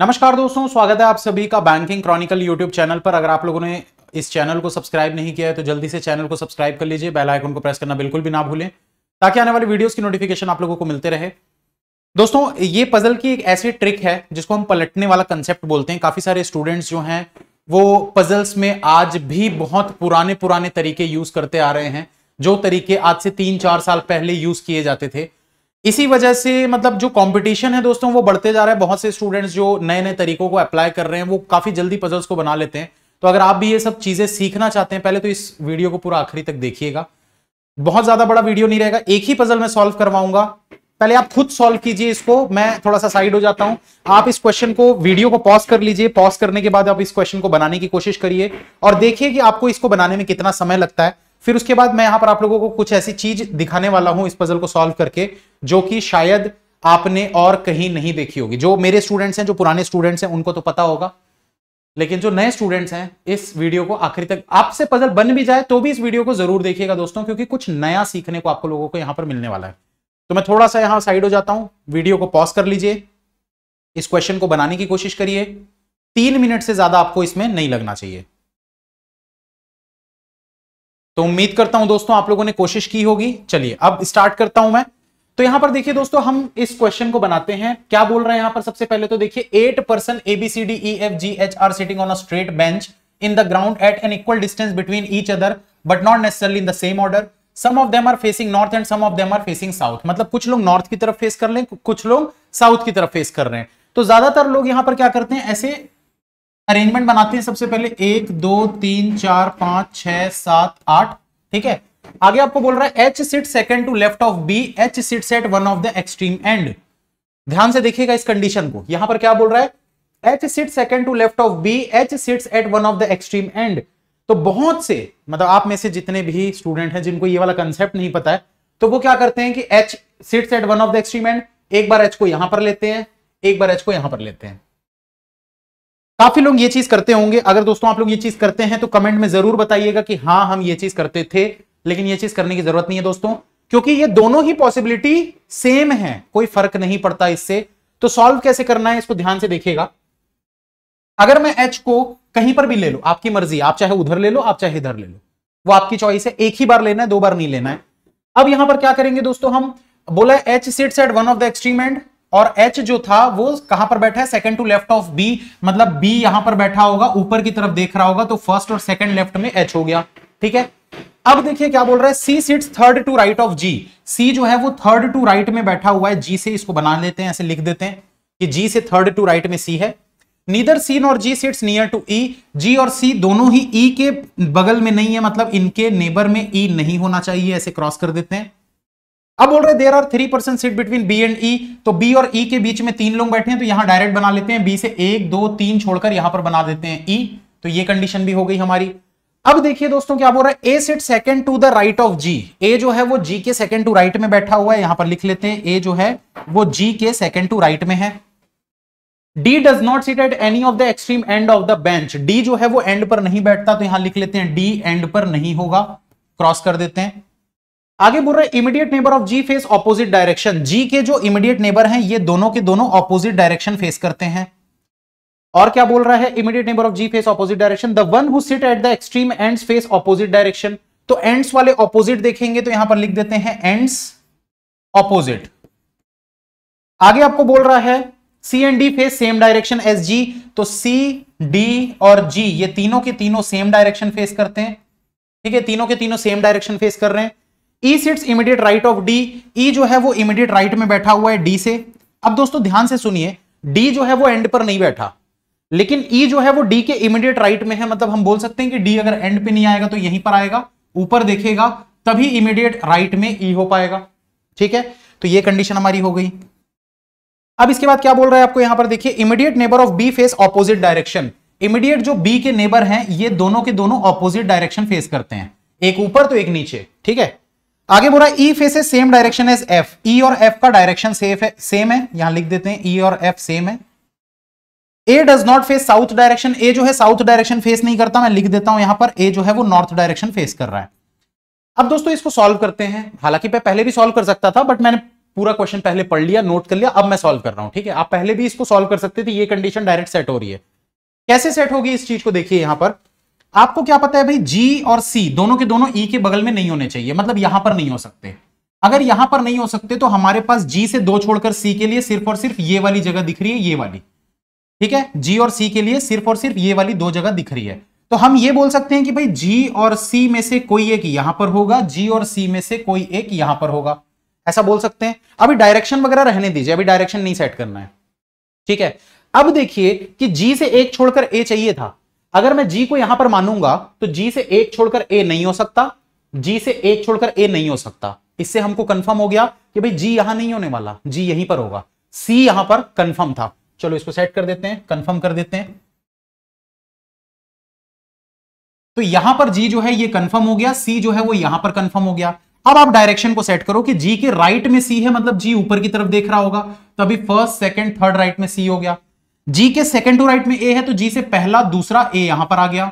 नमस्कार दोस्तों स्वागत है आप सभी का बैंकिंग क्रॉनिकल यूट्यूब चैनल पर अगर आप लोगों ने इस चैनल को सब्सक्राइब नहीं किया है तो जल्दी से चैनल को सब्सक्राइब कर लीजिए बेल आइकन को प्रेस करना बिल्कुल भी ना भूलें ताकि आने वाली वीडियोस की नोटिफिकेशन आप लोगों को मिलते रहे दोस्तों ये पजल की एक ऐसी ट्रिक है जिसको हम पलटने वाला कंसेप्ट बोलते हैं काफी सारे स्टूडेंट्स जो हैं वो पजल्स में आज भी बहुत पुराने पुराने तरीके यूज करते आ रहे हैं जो तरीके आज से तीन चार साल पहले यूज किए जाते थे इसी वजह से मतलब जो कंपटीशन है दोस्तों वो बढ़ते जा रहा है बहुत से स्टूडेंट्स जो नए नए तरीकों को अप्लाई कर रहे हैं वो काफी जल्दी पजल्स को बना लेते हैं तो अगर आप भी ये सब चीजें सीखना चाहते हैं पहले तो इस वीडियो को पूरा आखिरी तक देखिएगा बहुत ज्यादा बड़ा वीडियो नहीं रहेगा एक ही पजल मैं सॉल्व करवाऊंगा पहले आप खुद सॉल्व कीजिए इसको मैं थोड़ा सा साइड हो जाता हूं आप इस क्वेश्चन को वीडियो को पॉज कर लीजिए पॉज करने के बाद आप इस क्वेश्चन को बनाने की कोशिश करिए और देखिए कि आपको इसको बनाने में कितना समय लगता है फिर उसके बाद मैं यहां पर आप लोगों को कुछ ऐसी चीज दिखाने वाला हूं इस पजल को सॉल्व करके जो कि शायद आपने और कहीं नहीं देखी होगी जो मेरे स्टूडेंट्स हैं जो पुराने स्टूडेंट्स हैं उनको तो पता होगा लेकिन जो नए स्टूडेंट्स हैं इस वीडियो को आखिरी तक आपसे पजल बन भी जाए तो भी इस वीडियो को जरूर देखिएगा दोस्तों क्योंकि कुछ नया सीखने को आपको लोगों को यहां पर मिलने वाला है तो मैं थोड़ा सा यहां साइड हो जाता हूं वीडियो को पॉज कर लीजिए इस क्वेश्चन को बनाने की कोशिश करिए तीन मिनट से ज्यादा आपको इसमें नहीं लगना चाहिए तो उम्मीद करता हूं दोस्तों आप लोगों ने कोशिश की होगी चलिए अब स्टार्ट करता हूं मैं तो यहां पर देखिए दोस्तों हम इस क्वेश्चन को बनाते हैं क्या बोल रहे हैं यहां पर सबसे पहले तो देखिए eight person A B C D F G H are sitting on a straight bench in the ground at an equal distance between each other but not necessarily in the same order some of them are facing north and some of them are facing south मतलब कुछ लोग north की तरफ face कर लें कुछ लोग south की तरफ फेस कर रहे हैं तो ज्यादातर लोग यहां पर क्या करते हैं ऐसे अरेंजमेंट बनाते हैं सबसे पहले एक दो तीन चार पांच छह सात आठ ठीक है आगे आपको बोल रहा है H seat second to left of B H seat set one of the extreme end ध्यान से देखिएगा इस कंडीशन को यहां पर क्या बोल रहा है H seat second to left of B H seat at one of the extreme end तो बहुत से मतलब आप में से जितने भी स्टूडेंट हैं जिनको ये वाला कंसेप्ट नहीं पता है तो वो क्या करते हैं कि H sits at one of the extreme end एक बार एच को यहां पर लेते हैं एक बार एच को यहां पर लेते हैं काफी लोग ये चीज करते होंगे अगर दोस्तों आप लोग ये चीज करते हैं तो कमेंट में जरूर बताइएगा कि हाँ हम ये चीज करते थे लेकिन ये चीज करने की जरूरत नहीं है दोस्तों क्योंकि ये दोनों ही पॉसिबिलिटी सेम है कोई फर्क नहीं पड़ता इससे तो सॉल्व कैसे करना है इसको ध्यान से देखिएगा अगर मैं एच को कहीं पर भी ले लो आपकी मर्जी आप चाहे उधर ले लो आप चाहे इधर ले लो वो आपकी चॉइस है एक ही बार लेना है दो बार नहीं लेना है अब यहां पर क्या करेंगे दोस्तों हम बोला H sits at one of the extreme end और H जो था वो कहां पर बैठा है second to left of B मतलब B यहां पर बैठा होगा ऊपर की तरफ देख रहा होगा तो फर्स्ट और सेकंड लेफ्ट में H हो गया ठीक है अब देखिए क्या बोल रहा है C seat third to right of G C जो है वो थर्ड टू राइट में बैठा हुआ है जी से इसको बना लेते हैं ऐसे लिख देते हैं कि जी से थर्ड टू राइट में सी है neither C nor G seats near to E G और सी दोनों ही ई e के बगल में नहीं है मतलब इनके नेबर में ई e नहीं होना चाहिए ऐसे क्रॉस कर देते हैं अब बोल रहे there are three percent seat between B and E तो बी और ई e के बीच में तीन लोग बैठे हैं तो यहां डायरेक्ट बना लेते हैं बी से एक दो तीन छोड़कर यहां पर बना देते हैं ई e, तो ये कंडीशन भी हो गई हमारी अब देखिए दोस्तों क्या बोल रहा है A seat second to the right of G A जो है वो जी के सेकंड टू राइट में बैठा हुआ है यहां पर लिख लेते हैं ए जो है वो जी के सेकंड टू राइट में है D does not seat at any of the extreme end of the bench D जो है वो एंड पर नहीं बैठता तो यहां लिख लेते हैं डी एंड पर नहीं होगा क्रॉस कर देते हैं आगे बोल रहे immediate neighbour of G face opposite direction G के जो इमीडिएट नेबर हैं ये दोनों के दोनों ऑपोजिट डायरेक्शन फेस करते हैं और क्या बोल रहा है immediate neighbour of G face opposite direction the one who sit at the extreme ends face opposite direction तो एंड्स वाले ऑपोजिट देखेंगे तो यहां पर लिख देते हैं एंड्स ऑपोजिट आगे आपको बोल रहा है C and D face same direction as G तो सी डी और जी ये तीनों के तीनों सेम डायरेक्शन फेस करते हैं ठीक है तीनों के तीनों सेम डायरेक्शन फेस कर रहे हैं E sits immediate right of D E जो है वो इमीडिएट राइट right में बैठा हुआ है डी से अब दोस्तों ध्यान से सुनिए डी जो है वो एंड पर नहीं बैठा लेकिन ई e जो है वो डी के इमीडिएट राइट right में है मतलब हम बोल सकते हैं कि डी अगर एंड पे नहीं आएगा तो यहीं पर आएगा ऊपर देखेगा तभी इमीडिएट राइट right में ई e हो पाएगा ठीक है तो ये कंडीशन हमारी हो गई अब इसके बाद क्या बोल रहा है आपको यहां पर देखिए immediate neighbour of B face opposite direction immediate जो बी के नेबर हैं ये दोनों के दोनों ऑपोजिट डायरेक्शन फेस करते हैं एक ऊपर तो एक नीचे ठीक है आगे बोला E faces same direction as F E और एफ का डायरेक्शन सेफ है सेम है यहां लिख देते हैं ई e और एफ सेम है A does not face south direction A जो है साउथ डायरेक्शन फेस नहीं करता मैं लिख देता हूं यहां पर ए जो है वो नॉर्थ डायरेक्शन फेस कर रहा है अब दोस्तों इसको सॉल्व करते हैं हालांकि मैं पहले भी सॉल्व कर सकता था बट मैंने पूरा क्वेश्चन पहले पढ़ लिया नोट कर लिया अब मैं सॉल्व कर रहा हूं ठीक है आप पहले भी इसको सॉल्व कर सकते थे ये कंडीशन डायरेक्ट सेट हो रही है कैसे सेट होगी इस चीज को देखिए यहां पर आपको क्या पता है भाई जी और सी दोनों के दोनों ई e के बगल में नहीं होने चाहिए मतलब यहां पर नहीं हो सकते अगर यहां पर नहीं हो सकते तो हमारे पास जी से दो छोड़कर सी के लिए सिर्फ और सिर्फ ये वाली जगह दिख रही है ये वाली ठीक है जी और सी के लिए सिर्फ और सिर्फ ये वाली दो जगह दिख रही है तो हम ये बोल सकते हैं कि भाई जी और सी में से कोई एक यहां पर होगा जी और सी में से कोई एक यहां पर होगा ऐसा बोल सकते हैं अभी डायरेक्शन वगैरह रहने दीजिए अभी डायरेक्शन नहीं सेट करना है ठीक है अब देखिए कि जी से एक छोड़कर ए चाहिए था अगर मैं जी को यहां पर मानूंगा तो जी से एक छोड़कर ए नहीं हो सकता जी से एक छोड़कर ए नहीं हो सकता इससे हमको कंफर्म हो गया कि भाई जी यहां नहीं होने वाला जी यहीं पर होगा सी यहां पर कंफर्म था चलो इसको सेट कर देते हैं कंफर्म कर देते हैं तो यहां पर जी जो है ये कंफर्म हो गया सी जो है वो यहां पर कंफर्म हो गया अब आप डायरेक्शन को सेट करो कि जी के राइट में सी है मतलब जी ऊपर की तरफ देख रहा होगा तो अभी फर्स्ट सेकंड थर्ड राइट में सी हो गया जी के सेकेंड टू राइट में ए है तो जी से पहला दूसरा ए यहां पर आ गया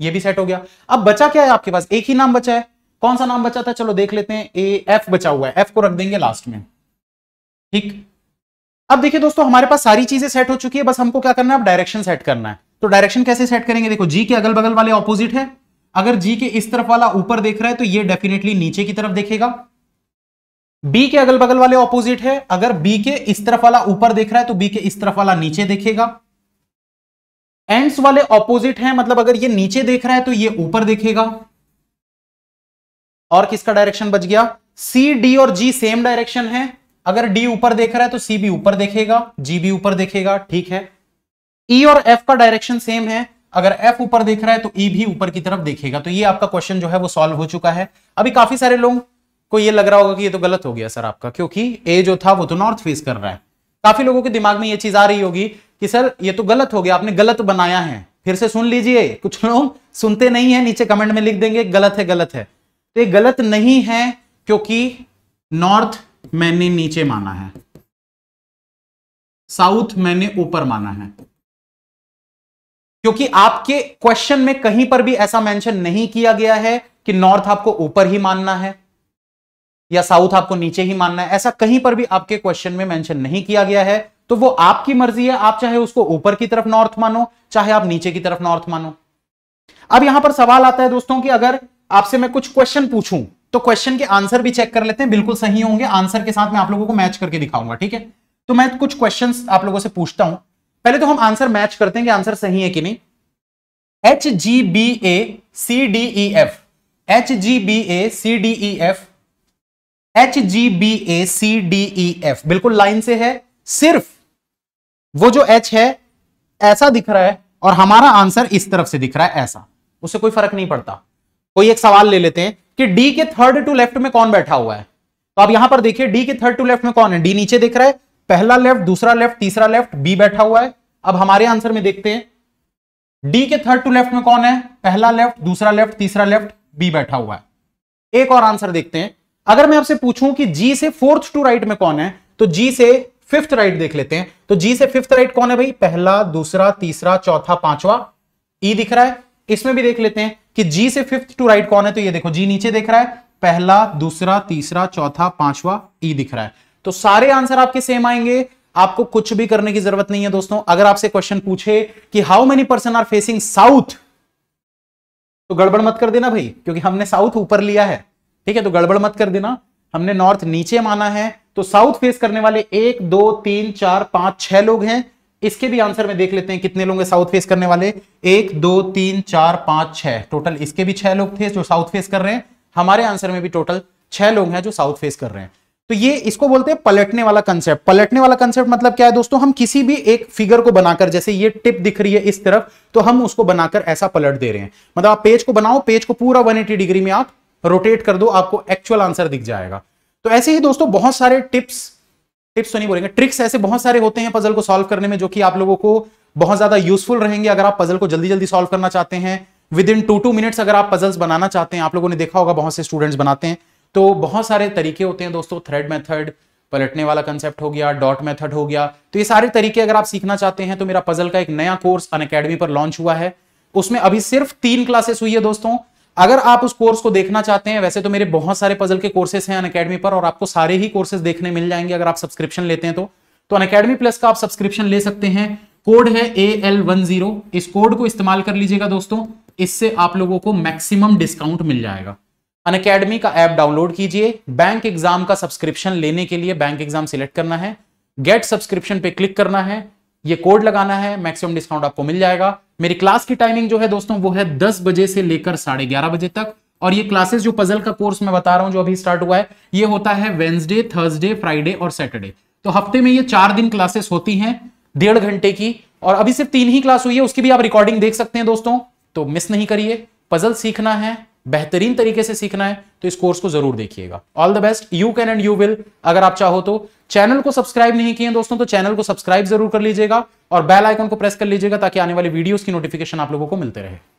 ये भी सेट हो गया अब बचा क्या है आपके पास एक ही नाम बचा है कौन सा नाम बचा था चलो देख लेते हैं ए एफ बचा हुआ है एफ को रख देंगे लास्ट में ठीक अब देखिए दोस्तों हमारे पास सारी चीजें सेट हो चुकी है बस हमको क्या करना है अब डायरेक्शन सेट करना है तो डायरेक्शन कैसे सेट करेंगे देखो जी के अगल बगल वाले ऑपोजिट है अगर जी के इस तरफ वाला ऊपर देख रहा है तो ये डेफिनेटली नीचे की तरफ देखेगा बी के अगल बगल वाले ऑपोजिट है अगर बी के इस तरफ वाला ऊपर देख रहा है तो बी के इस तरफ वाला नीचे देखेगा एंड्स वाले ऑपोजिट है मतलब अगर ये नीचे देख रहा है तो ये ऊपर देखेगा और किसका डायरेक्शन बच गया सी डी और जी सेम डायरेक्शन है अगर डी ऊपर देख रहा है तो सी भी ऊपर देखेगा जी भी ऊपर देखेगा ठीक है ई e और एफ का डायरेक्शन सेम है अगर एफ ऊपर देख रहा है तो ई e भी ऊपर की तरफ देखेगा तो ये आपका क्वेश्चन जो है वो सॉल्व हो चुका है अभी काफी सारे लोग को ये लग रहा होगा कि ये तो गलत हो गया सर आपका क्योंकि ए जो था वो तो नॉर्थ फेस कर रहा है काफी लोगों के दिमाग में ये चीज आ रही होगी कि सर ये तो गलत हो गया आपने गलत बनाया है फिर से सुन लीजिए कुछ लोग सुनते नहीं है नीचे कमेंट में लिख देंगे गलत है गलत है तो ये गलत नहीं है क्योंकि नॉर्थ मैंने नीचे माना है साउथ मैंने ऊपर माना है क्योंकि आपके क्वेश्चन में कहीं पर भी ऐसा मेंशन नहीं किया गया है कि नॉर्थ आपको ऊपर ही मानना है या साउथ आपको नीचे ही मानना है ऐसा कहीं पर भी आपके क्वेश्चन में मेंशन नहीं किया गया है तो वो आपकी मर्जी है आप चाहे उसको ऊपर की तरफ नॉर्थ मानो चाहे आप नीचे की तरफ नॉर्थ मानो अब यहां पर सवाल आता है दोस्तों कि अगर आपसे मैं कुछ क्वेश्चन पूछूं तो क्वेश्चन के आंसर भी चेक कर लेते हैं बिल्कुल सही होंगे आंसर के साथ मैं आप लोगों को मैच करके दिखाऊंगा ठीक है तो मैं कुछ क्वेश्चन आप लोगों से पूछता हूं पहले तो हम आंसर मैच करते हैं कि आंसर सही है कि नहीं H G B A C D E F H G B A C D E F H G B A C D E F बिल्कुल लाइन से है सिर्फ वो जो एच है ऐसा दिख रहा है और हमारा आंसर इस तरफ से दिख रहा है ऐसा उससे कोई फर्क नहीं पड़ता कोई एक सवाल ले लेते हैं कि डी के थर्ड टू लेफ्ट में कौन बैठा हुआ है तो आप यहां पर देखिए डी के थर्ड टू लेफ्ट में कौन है डी नीचे दिख रहा है पहला लेफ्ट दूसरा लेफ्ट तीसरा लेफ्ट बी बैठा हुआ है अब हमारे आंसर में देखते हैं डी के थर्ड टू लेफ्ट में कौन है पहला लेफ्ट दूसरा लेफ्ट तीसरा लेफ्ट बी बैठा हुआ है एक और आंसर देखते हैं अगर मैं आपसे पूछूं कि जी से फोर्थ टू राइट में कौन है तो जी से फिफ्थ राइट देख लेते हैं तो जी से फिफ्थ राइट कौन है भाई पहला दूसरा तीसरा चौथा पांचवा ई e दिख रहा है इसमें भी देख लेते हैं कि जी से फिफ्थ टू राइट कौन है तो ये देखो जी नीचे देख रहा है पहला दूसरा तीसरा चौथा पांचवा ई e दिख रहा है तो सारे आंसर आपके सेम आएंगे आपको कुछ भी करने की जरूरत नहीं है दोस्तों अगर आपसे क्वेश्चन पूछे कि how many person are facing south तो गड़बड़ मत कर देना भाई क्योंकि हमने साउथ ऊपर लिया है ठीक है तो गड़बड़ मत कर देना हमने नॉर्थ नीचे माना है तो साउथ फेस करने वाले एक दो तीन चार पांच छह लोग हैं इसके भी आंसर में देख लेते हैं कितने लोग हैं साउथ फेस करने वाले एक दो तीन चार पांच छह टोटल इसके भी छह लोग थे जो साउथ फेस कर रहे हैं हमारे आंसर में भी टोटल छह लोग हैं जो साउथ फेस कर रहे हैं तो ये इसको बोलते हैं पलटने वाला कंसेप्ट पलटने वाला कंसेप्ट मतलब क्या है दोस्तों हम किसी भी एक फिगर को बनाकर जैसे ये टिप दिख रही है इस तरफ तो हम उसको बनाकर ऐसा पलट दे रहे हैं मतलब आप पेज को बनाओ पेज को पूरा 180 डिग्री में आप रोटेट कर दो आपको एक्चुअल आंसर दिख जाएगा तो ऐसे ही दोस्तों बहुत सारे टिप्स टिप्स तो नहीं बोलेंगे ट्रिक्स ऐसे बहुत सारे होते हैं पजल को सॉल्व करने में जो कि आप लोगों को बहुत ज्यादा यूजफुल रहेंगे अगर आप पजल को जल्दी जल्दी सॉल्व करना चाहते हैं within two two minutes अगर आप पजल्स बनाना चाहते हैं आप लोगों ने देखा होगा बहुत से स्टूडेंट्स बनाते हैं तो बहुत सारे तरीके होते हैं दोस्तों थ्रेड मेथड पलटने वाला कंसेप्ट हो गया डॉट मेथड हो गया तो ये सारे तरीके अगर आप सीखना चाहते हैं तो मेरा पजल का एक नया कोर्स अन पर लॉन्च हुआ है उसमें अभी सिर्फ तीन क्लासेस हुई है दोस्तों अगर आप उस कोर्स को देखना चाहते हैं वैसे तो मेरे बहुत सारे पजल के कोर्सेस हैं अनकेडमी पर और आपको सारे ही कोर्सेज देखने मिल जाएंगे अगर आप सब्सक्रिप्शन लेते हैं तो तो अनकेडमी प्लस का आप सब्सक्रिप्शन ले सकते हैं कोड है ए एल वन जीरो इस कोड को इस्तेमाल कर लीजिएगा दोस्तों इससे आप लोगों को मैक्सिमम डिस्काउंट मिल जाएगा अनकेडमी का ऐप डाउनलोड कीजिए बैंक एग्जाम का सब्सक्रिप्शन लेने के लिए बैंक एग्जाम सिलेक्ट करना है गेट सब्सक्रिप्शन पे क्लिक करना है ये कोड लगाना है मैक्सिमम डिस्काउंट आपको मिल जाएगा मेरी क्लास की टाइमिंग जो है दोस्तों वो है दस बजे से लेकर साढ़े ग्यारह बजे तक और ये क्लासेस जो पजल का कोर्स मैं बता रहा हूँ जो अभी स्टार्ट हुआ है ये होता है वेंसडे थर्सडे फ्राइडे और सैटरडे तो हफ्ते में ये चार दिन क्लासेस होती हैं डेढ़ घंटे की और अभी सिर्फ तीन ही क्लास हुई है उसकी भी आप रिकॉर्डिंग देख सकते हैं दोस्तों तो मिस नहीं करिए पजल सीखना है बेहतरीन तरीके से सीखना है तो इस कोर्स को जरूर देखिएगा all the best you can and you will अगर आप चाहो तो चैनल को सब्सक्राइब नहीं किए दोस्तों तो चैनल को सब्सक्राइब जरूर कर लीजिएगा और बेल आइकन को प्रेस कर लीजिएगा ताकि आने वाली वीडियोस की नोटिफिकेशन आप लोगों को मिलते रहे